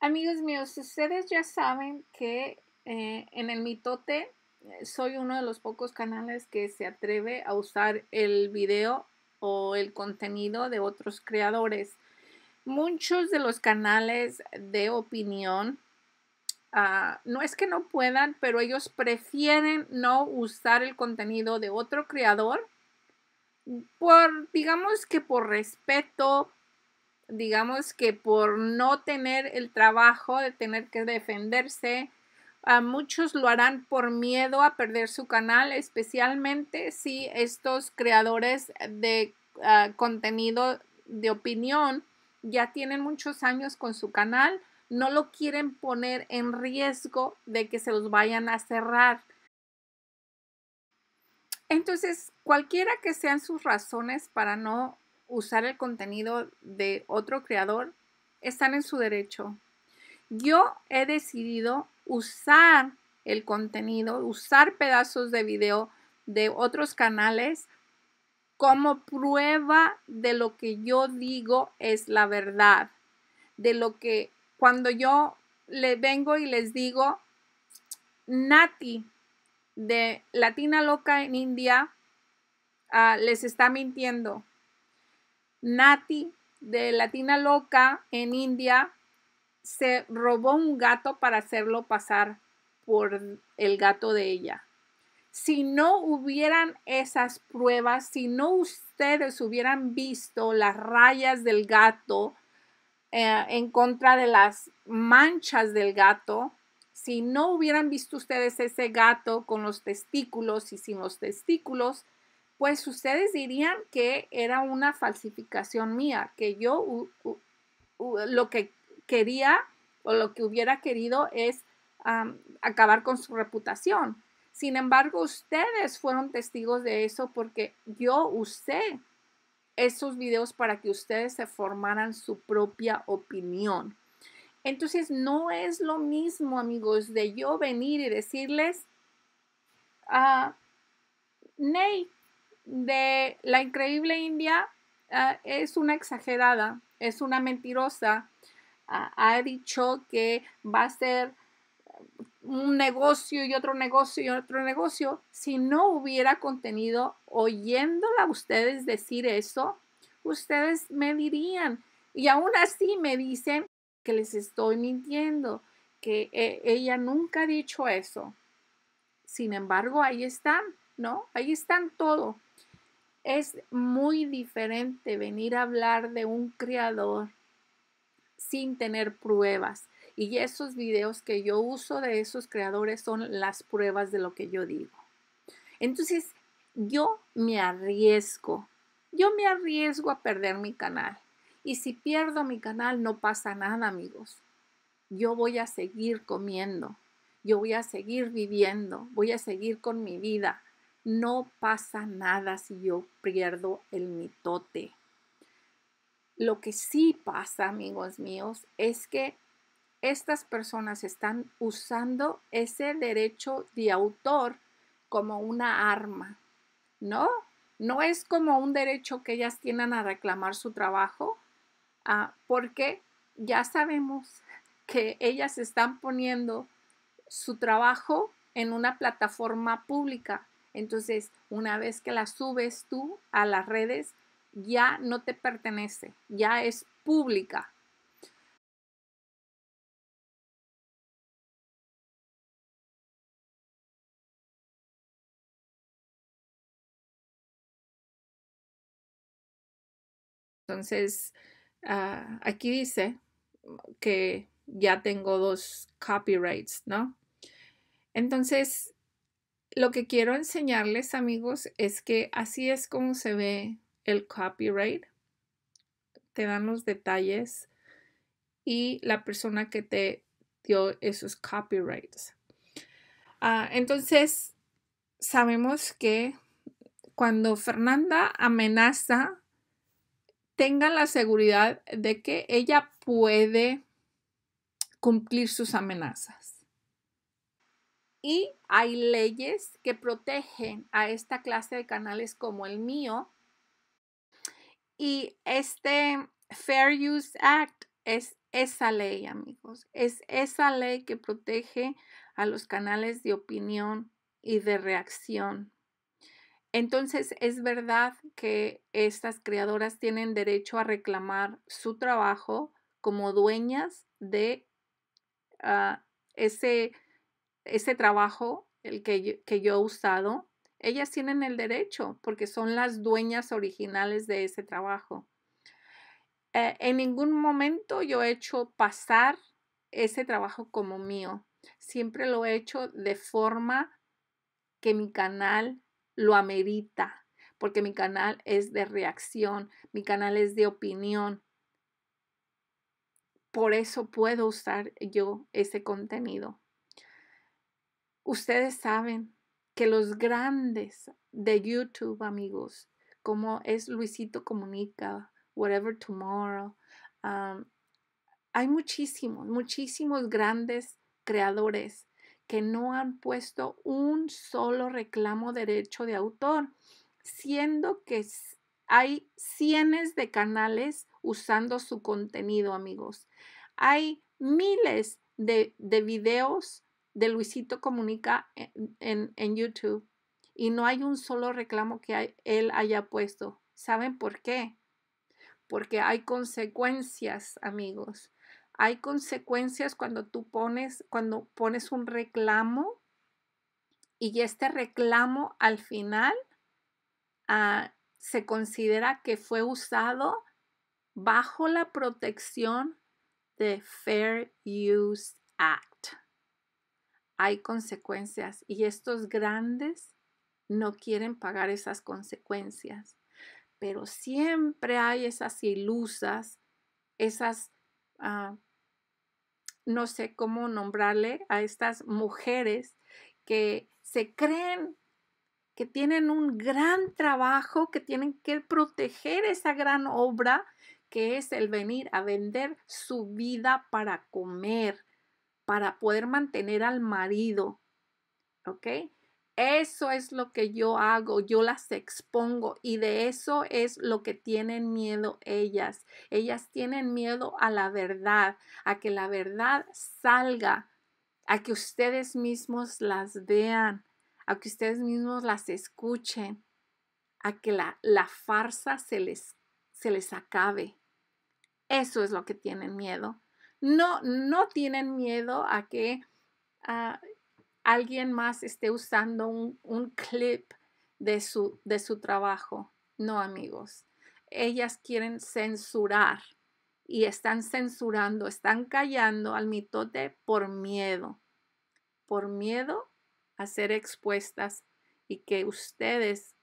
Amigos míos, ustedes ya saben que eh, en el mitote eh, soy uno de los pocos canales que se atreve a usar el video o el contenido de otros creadores. Muchos de los canales de opinión ah, no es que no puedan, pero ellos prefieren no usar el contenido de otro creador por, digamos que por respeto, digamos que por no tener el trabajo de tener que defenderse, a muchos lo harán por miedo a perder su canal, especialmente si estos creadores de ah, contenido de opinión ya tienen muchos años con su canal, no lo quieren poner en riesgo de que se los vayan a cerrar. Entonces, cualquiera que sean sus razones para no usar el contenido de otro creador, están en su derecho. Yo he decidido usar el contenido, usar pedazos de video de otros canales como prueba de lo que yo digo es la verdad, de lo que cuando yo le vengo y les digo, Nati de Latina Loca en India ah, les está mintiendo. Nati de Latina Loca en India se robó un gato para hacerlo pasar por el gato de ella. Si no hubieran esas pruebas, si no ustedes hubieran visto las rayas del gato eh, en contra de las manchas del gato, si no hubieran visto ustedes ese gato con los testículos y sin los testículos, pues ustedes dirían que era una falsificación mía, que yo lo que quería o lo que hubiera querido es acabar con su reputación. Sin embargo, ustedes fueron testigos de eso porque yo usé esos videos para que ustedes se formaran su propia opinión. Entonces, no es lo mismo, amigos, de yo venir y decirles, a ah, de la increíble India ah, es una exagerada, es una mentirosa. Ah, ha dicho que va a ser un negocio y otro negocio y otro negocio. Si no hubiera contenido oyéndola ustedes decir eso, ustedes me dirían. Y aún así me dicen que les estoy mintiendo, que eh, ella nunca ha dicho eso. Sin embargo, ahí están, ¿no? Ahí están todo. Es muy diferente venir a hablar de un creador sin tener pruebas. Y esos videos que yo uso de esos creadores son las pruebas de lo que yo digo. Entonces, yo me arriesgo. Yo me arriesgo a perder mi canal. Y si pierdo mi canal, no pasa nada, amigos. Yo voy a seguir comiendo. Yo voy a seguir viviendo. Voy a seguir con mi vida. No pasa nada si yo pierdo el mitote. Lo que sí pasa, amigos míos, es que estas personas están usando ese derecho de autor como una arma, ¿no? No es como un derecho que ellas tienen a reclamar su trabajo, ah, porque ya sabemos que ellas están poniendo su trabajo en una plataforma pública entonces, una vez que la subes tú a las redes, ya no te pertenece, ya es pública. Entonces, ah, aquí dice que ya tengo dos copyrights, ¿no? Entonces, lo que quiero enseñarles amigos es que así es como se ve el copyright. Te dan los detalles y la persona que te dio esos copyrights. Ah, entonces, sabemos que cuando Fernanda amenaza, tengan la seguridad de que ella puede cumplir sus amenazas. Y hay leyes que protegen a esta clase de canales como el mío. Y este Fair Use Act es esa ley, amigos. Es esa ley que protege a los canales de opinión y de reacción. Entonces, es verdad que estas creadoras tienen derecho a reclamar su trabajo como dueñas de ah, ese ese trabajo, el que yo, he usado, ellas tienen el derecho porque son las dueñas originales de ese trabajo. Eh, en ningún momento yo he hecho pasar ese trabajo como mío. Siempre lo he hecho de forma que mi canal lo amerita, porque mi canal es de reacción, mi canal es de opinión. Por eso puedo usar yo ese contenido. Ustedes saben que los grandes de YouTube, amigos, como es Luisito Comunica, Whatever Tomorrow, hay muchísimos, muchísimos grandes creadores que no han puesto un solo reclamo derecho de autor, siendo que hay cientos de canales usando su contenido, amigos. Hay miles de videos de Luisito Comunica e, en, YouTube y no hay un solo reclamo que él haya puesto. ¿Saben por qué? Porque hay consecuencias, amigos. Hay consecuencias cuando tú pones, cuando pones un reclamo y este reclamo al final ah, se considera que fue usado bajo la protección de Fair Use Act hay consecuencias y estos grandes no quieren pagar esas consecuencias. Pero siempre hay esas ilusas, esas, ah, no sé cómo nombrarle, a estas mujeres que se creen que tienen un gran trabajo, que tienen que proteger esa gran obra que es el venir a vender su vida para comer para poder mantener al marido. ¿Ok? Eso es lo que yo hago, yo las expongo y de eso es lo que tienen miedo ellas. Ellas tienen miedo a la verdad, a que la verdad salga, a que ustedes mismos las vean, a que ustedes mismos las escuchen, a que la, la farsa se les, se les acabe. Eso es lo que tienen miedo no, no tienen miedo a que ah, alguien más esté usando un, clip de de su trabajo. No, amigos. Ellas quieren censurar y están censurando, están callando al mitote por miedo, por miedo a ser expuestas y que ustedes,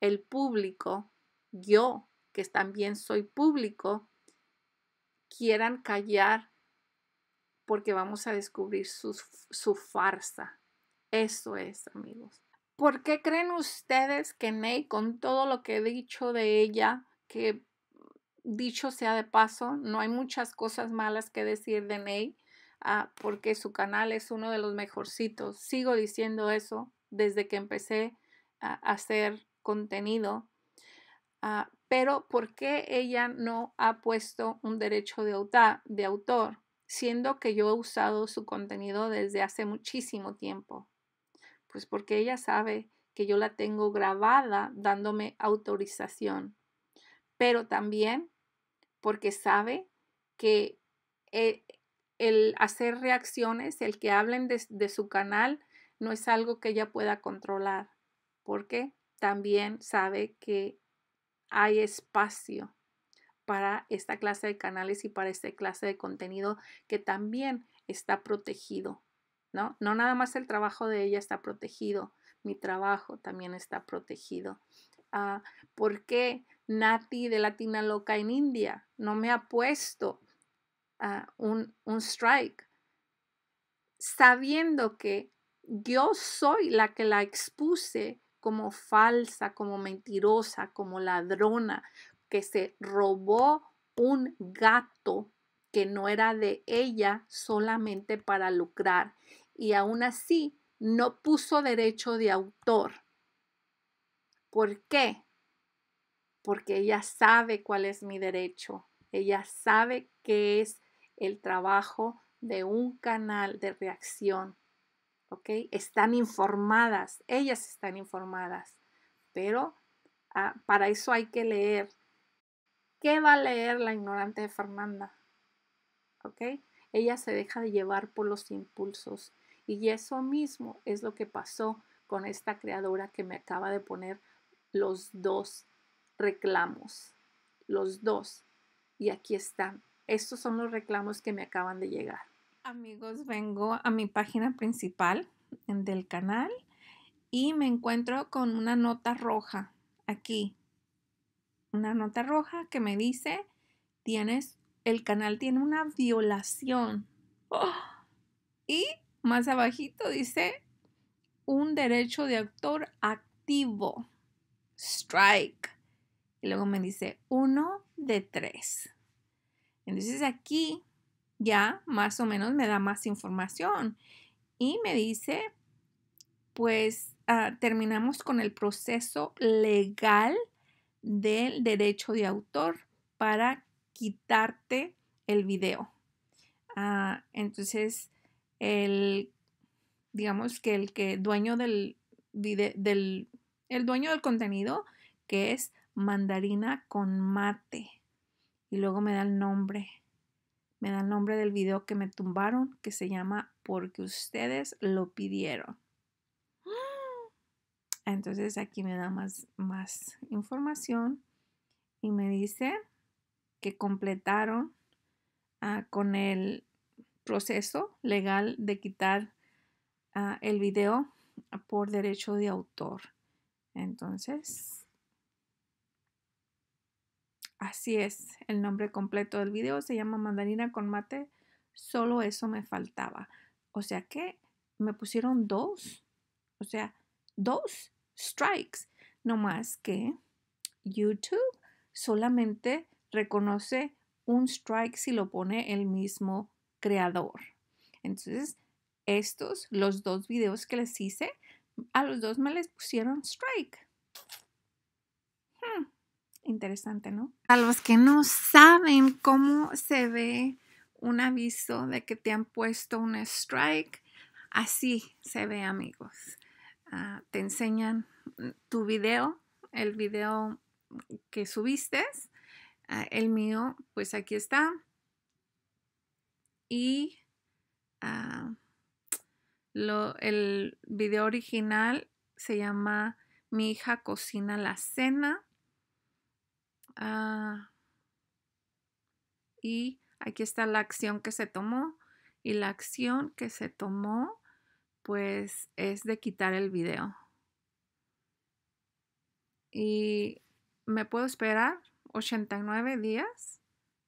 el público, yo, que también soy público, quieran callar porque vamos a descubrir su, farsa. Eso es, amigos. ¿Por qué creen ustedes que Ney, con todo lo que he dicho de ella, que dicho sea de paso, no hay muchas cosas malas que decir de Ney, ah, porque su canal es uno de los mejorcitos. Sigo diciendo eso desde que empecé a hacer contenido. Ah, pero, ¿por qué ella no ha puesto un derecho de, de autor? siendo que yo he usado su contenido desde hace muchísimo tiempo. Pues porque ella sabe que yo la tengo grabada dándome autorización, pero también porque sabe que eh, el, hacer reacciones, el que hablen de su canal, no es algo que ella pueda controlar, porque también sabe que hay espacio para esta clase de canales y para esta clase de contenido que también está protegido, ¿no? No nada más el trabajo de ella está protegido, mi trabajo también está protegido. porque ah, ¿Por qué Nati de Latina Loca en India no me ha puesto ah, un, un strike? Sabiendo que yo soy la que la expuse como falsa, como mentirosa, como ladrona, que se robó un gato que no era de ella solamente para lucrar y aún así no puso derecho de autor. ¿Por qué? Porque ella sabe cuál es mi derecho. Ella sabe qué es el trabajo de un canal de reacción. Están informadas, ellas están informadas, pero ah, para eso hay que leer, ¿Qué va a leer la ignorante de Fernanda? ¿Ok? Ella se deja de llevar por los impulsos. Y eso mismo es lo que pasó con esta creadora que me acaba de poner los dos reclamos. Los dos. Y aquí están. Estos son los reclamos que me acaban de llegar. Amigos, vengo a mi página principal del canal y me encuentro con una nota roja aquí una nota roja que me dice, tienes, el canal tiene una violación. Y más abajito dice, un derecho de autor activo. Strike. Y luego me dice, uno de tres. Entonces aquí ya más o menos me da más información y me dice, pues ah, terminamos con el proceso legal del derecho de autor para quitarte el video. Ah, entonces, el, digamos que el que dueño del, del el dueño del contenido, que es mandarina con mate. Y luego me da el nombre. Me da el nombre del video que me tumbaron, que se llama Porque ustedes lo pidieron. Entonces aquí me da más, más información y me dice que completaron ah, con el proceso legal de quitar ah, el video por derecho de autor. Entonces, así es, el nombre completo del video se llama Mandarina con mate, solo eso me faltaba. O sea que me pusieron dos, o sea, dos strikes. No más que YouTube solamente reconoce un strike si lo pone el mismo creador. Entonces, estos, los dos videos que les hice, a los dos me les pusieron strike. Hmm, interesante, ¿no? A los que no saben cómo se ve un aviso de que te han puesto un strike, así se ve, amigos. Ah, te enseñan tu video, el video que subiste, ah, el mío, pues aquí está. Y ah, el video original se llama Mi hija cocina la cena. y aquí está la acción que se tomó. Y la acción que se tomó pues es de quitar el video. Y me puedo esperar 89 días,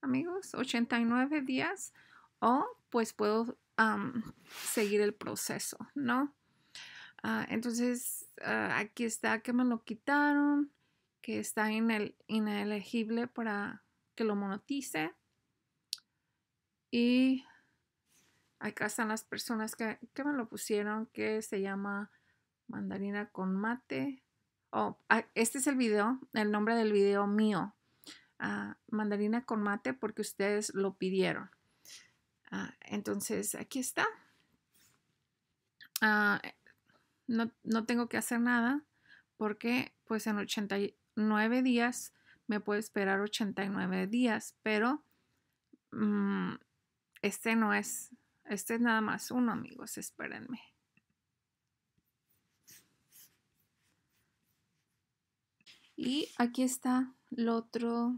amigos, 89 días, o pues puedo seguir el proceso, ¿no? Ah, entonces, ah, aquí está que me lo quitaron, que está el inelegible para que lo monetice. Y Acá están las personas que, me lo pusieron, que se llama mandarina con mate. Oh, ah, este es el video, el nombre del video mío. Ah, mandarina con mate porque ustedes lo pidieron. Ah, entonces, aquí está. Eh, no, tengo que hacer nada porque pues en 89 días me puede esperar 89 días, pero mm, este no es este es nada más uno, amigos, espérenme. Y aquí está el otro.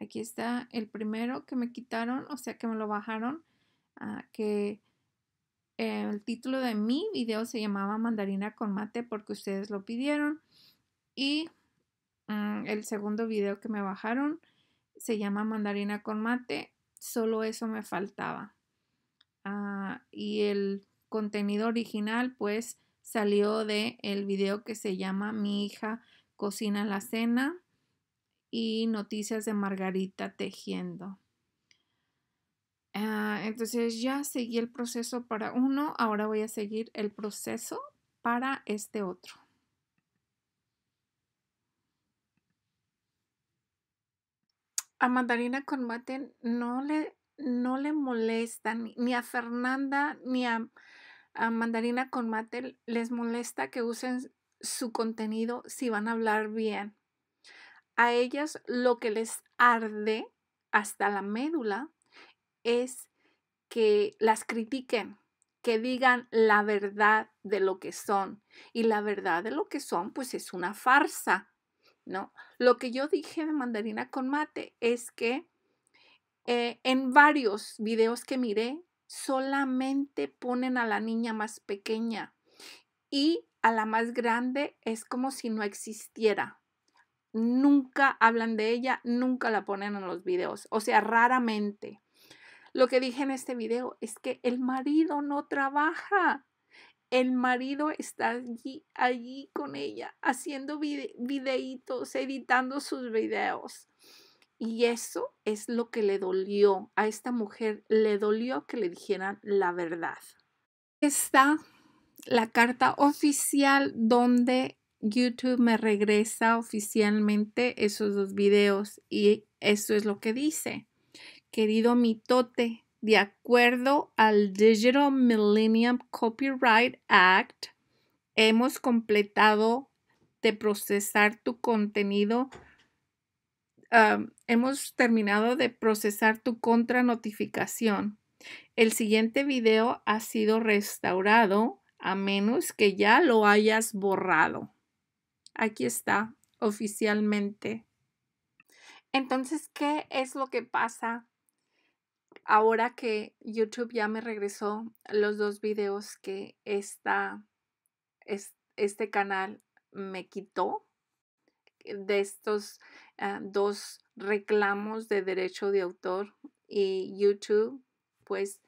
Aquí está el primero que me quitaron, o sea que me lo bajaron, ah, que el título de mi video se llamaba Mandarina con mate porque ustedes lo pidieron. Y mm, el segundo video que me bajaron se llama Mandarina con mate. Solo eso me faltaba y el contenido original pues salió de el video que se llama Mi hija cocina la cena y noticias de Margarita tejiendo. Ah, entonces ya seguí el proceso para uno, ahora voy a seguir el proceso para este otro. A mandarina con mate no le no le molesta ni a Fernanda ni a, a Mandarina con Mate les molesta que usen su contenido si van a hablar bien. A ellas lo que les arde hasta la médula es que las critiquen, que digan la verdad de lo que son. Y la verdad de lo que son, pues es una farsa, ¿no? Lo que yo dije de mandarina con mate es que eh, en varios videos que miré, solamente ponen a la niña más pequeña y a la más grande es como si no existiera. Nunca hablan de ella, nunca la ponen en los videos, o sea, raramente. Lo que dije en este video es que el marido no trabaja. El marido está allí, con ella, haciendo videitos, editando sus videos. Y eso es lo que le dolió a esta mujer, le dolió que le dijeran la verdad. Está la carta oficial donde YouTube me regresa oficialmente esos dos videos y eso es lo que dice. Querido mitote, de acuerdo al Digital Millennium Copyright Act, hemos completado de procesar tu contenido hemos terminado de procesar tu contranotificación. El siguiente video ha sido restaurado a menos que ya lo hayas borrado. Aquí está, oficialmente. Entonces, ¿qué es lo que pasa ahora que YouTube ya me regresó los dos videos que este canal me quitó de estos Ah, dos reclamos de derecho de autor y YouTube pues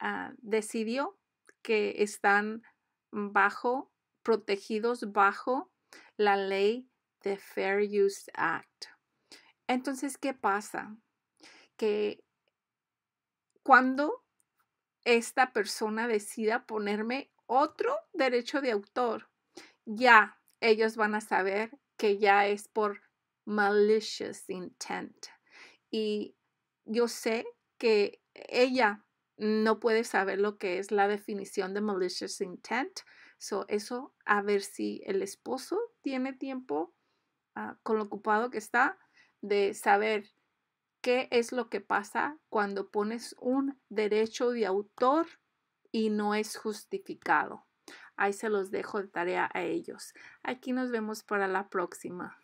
ah, decidió que están bajo, protegidos bajo la ley de Fair Use Act. Entonces, ¿qué pasa? Que cuando esta persona decida ponerme otro derecho de autor, ya ellos van a saber que ya es por malicious intent. Y yo sé que ella no puede saber lo que es la definición de malicious intent. So, eso a ver si el esposo tiene tiempo ah, con lo ocupado que está de saber qué es lo que pasa cuando pones un derecho de autor y no es justificado. Ahí se los dejo de tarea a ellos. Aquí nos vemos para la próxima.